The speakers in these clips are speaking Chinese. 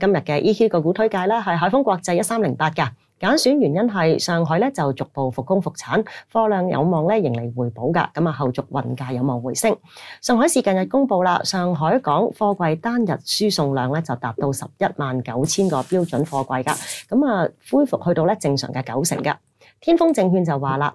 今日嘅 EQ 個股推介咧，係海丰國際一三零八嘅。揀選原因係上海咧就逐步復工復產，貨量有望咧迎嚟回補㗎，咁啊，後續運價有望回升。上海市近日公布啦，上海港貨櫃單日輸送量咧就達到十一萬九千個標準貨櫃㗎，咁啊恢復去到咧正常嘅九成㗎。天風證券就話啦。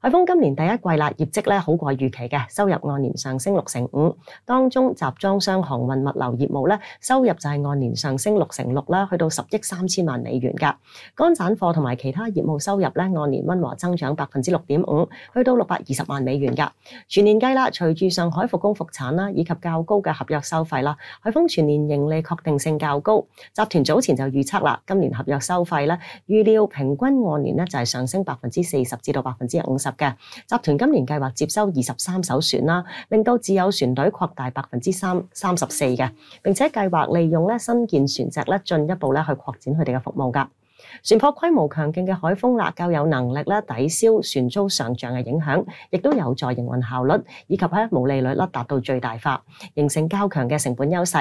海丰今年第一季啦，业绩咧好过预期嘅，收入按年上升六成五。当中集装箱航运物流业务咧，收入就系按年上升六成六啦，去到十亿三千万美元噶。干散货同埋其他业务收入咧，按年温和增长百分之六点五，去到六百二十万美元噶。全年计啦，随住上海复工复产啦，以及较高嘅合约收费啦，海丰全年盈利确定性较高。集团早前就预测啦，今年合约收费咧，预料平均按年咧就系上升百分之四十至到百分之。五十嘅集团今年计划接收二十三艘船啦，令到自有船队扩大百分之三三十四嘅，并且计划利用咧新建船只咧进一步咧去扩展佢哋嘅服务噶。船舶规模强劲嘅海风纳够有能力咧抵消船租上涨嘅影响，亦都有助营运效率以及咧毛利率咧达到最大化，形成较强嘅成本优势，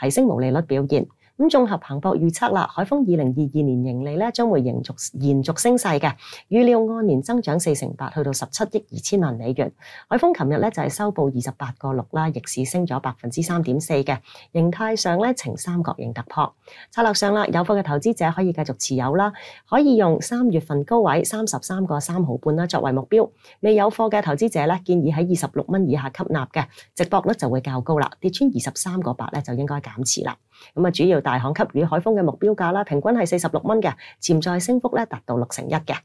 提升毛利率表现。咁綜合彭博預測啦，海豐二零二二年盈利咧將會延續延續升勢嘅，預料按年增長四成八，去到十七億二千萬美元。海豐琴日咧就係收報二十八個六啦，逆市升咗百分之三點四嘅。形態上咧呈三角形突破。策略上啦，有貨嘅投資者可以繼續持有啦，可以用三月份高位三十三個三毫半啦作為目標。未有貨嘅投資者咧建議喺二十六蚊以下吸納嘅，直博率就會較高啦。跌穿二十三個八咧就應該減持啦。咁啊主要。大行给予海丰嘅目標價啦，平均係四十六蚊嘅，潛在升幅咧達到六成一嘅。